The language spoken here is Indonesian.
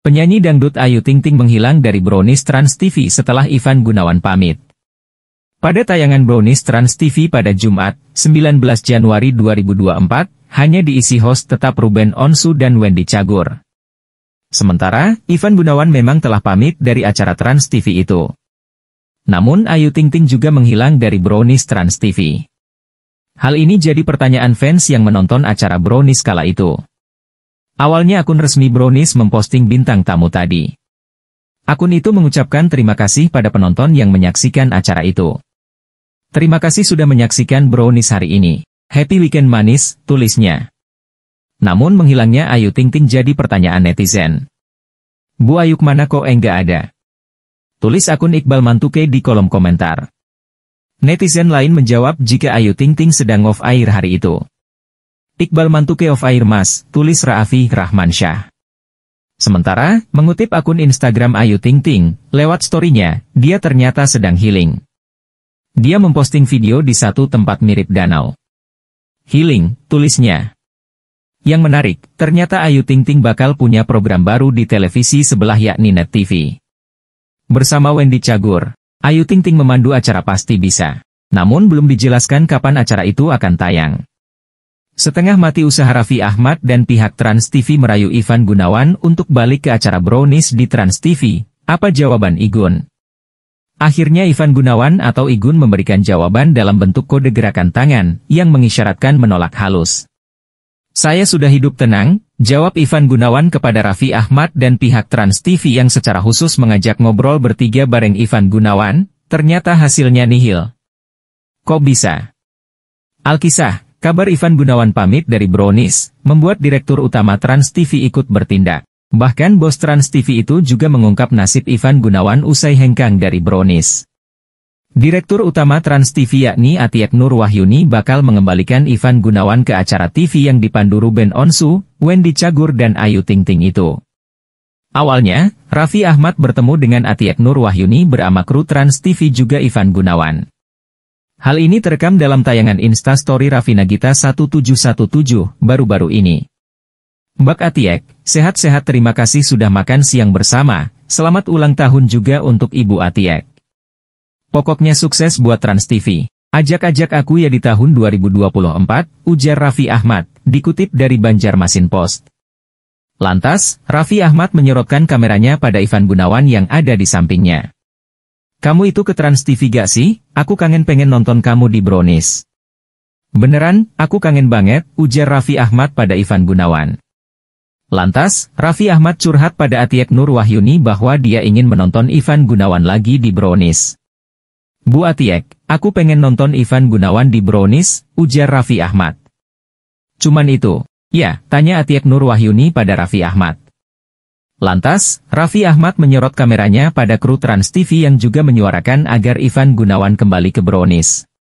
Penyanyi dangdut Ayu Ting Ting menghilang dari Brownies Trans TV setelah Ivan Gunawan pamit. Pada tayangan Brownies Trans TV pada Jumat, 19 Januari 2024, hanya diisi host tetap Ruben Onsu dan Wendy Cagur. Sementara, Ivan Gunawan memang telah pamit dari acara Trans TV itu. Namun Ayu Ting Ting juga menghilang dari Brownies Trans TV. Hal ini jadi pertanyaan fans yang menonton acara Brownies kala itu. Awalnya akun resmi Brownies memposting bintang tamu tadi. Akun itu mengucapkan terima kasih pada penonton yang menyaksikan acara itu. Terima kasih sudah menyaksikan Brownies hari ini. Happy weekend manis, tulisnya. Namun menghilangnya Ayu Ting Ting jadi pertanyaan netizen. Bu Ayu kemana kok enggak eh, ada? Tulis akun Iqbal Mantuke di kolom komentar. Netizen lain menjawab jika Ayu Ting Ting sedang off air hari itu. Iqbal Mantuke of Air Mas, tulis Raafi Shah. Sementara, mengutip akun Instagram Ayu Ting Ting, lewat storynya, dia ternyata sedang healing. Dia memposting video di satu tempat mirip danau. Healing, tulisnya. Yang menarik, ternyata Ayu Ting Ting bakal punya program baru di televisi sebelah yakni Net TV. Bersama Wendy Cagur, Ayu Ting Ting memandu acara Pasti Bisa. Namun belum dijelaskan kapan acara itu akan tayang. Setengah mati usaha Raffi Ahmad dan pihak Trans TV merayu Ivan Gunawan untuk balik ke acara Brownies di Trans TV. Apa jawaban Igun? Akhirnya Ivan Gunawan atau Igun memberikan jawaban dalam bentuk kode gerakan tangan, yang mengisyaratkan menolak halus. Saya sudah hidup tenang, jawab Ivan Gunawan kepada Raffi Ahmad dan pihak Trans TV yang secara khusus mengajak ngobrol bertiga bareng Ivan Gunawan, ternyata hasilnya nihil. Kok bisa? Alkisah, Kabar Ivan Gunawan pamit dari Bronis membuat Direktur Utama Trans TV ikut bertindak. Bahkan bos Trans TV itu juga mengungkap nasib Ivan Gunawan usai hengkang dari Bronis. Direktur Utama Trans TV yakni Atiek Nur Wahyuni bakal mengembalikan Ivan Gunawan ke acara TV yang dipandu Ruben Onsu, Wendy Cagur dan Ayu Ting Ting itu. Awalnya, Raffi Ahmad bertemu dengan Atiek Nur Wahyuni beramakru kru Trans TV juga Ivan Gunawan. Hal ini terekam dalam tayangan Instastory Raffi Nagita 1717 baru-baru ini. Mbak Atiek, sehat-sehat terima kasih sudah makan siang bersama, selamat ulang tahun juga untuk Ibu Atiek. Pokoknya sukses buat TransTV. Ajak-ajak aku ya di tahun 2024, ujar Raffi Ahmad, dikutip dari Banjarmasin Post. Lantas, Raffi Ahmad menyorotkan kameranya pada Ivan Gunawan yang ada di sampingnya. Kamu itu ke Trans TV gak sih? Aku kangen pengen nonton kamu di Brownies. Beneran, aku kangen banget, ujar Raffi Ahmad pada Ivan Gunawan. Lantas, Raffi Ahmad curhat pada Atiek Nur Wahyuni bahwa dia ingin menonton Ivan Gunawan lagi di Brownies. Bu Atiek, aku pengen nonton Ivan Gunawan di Brownies, ujar Raffi Ahmad. Cuman itu. Ya, tanya Atiek Nur Wahyuni pada Raffi Ahmad. Lantas, Raffi Ahmad menyorot kameranya pada kru TransTV yang juga menyuarakan agar Ivan Gunawan kembali ke Bronis.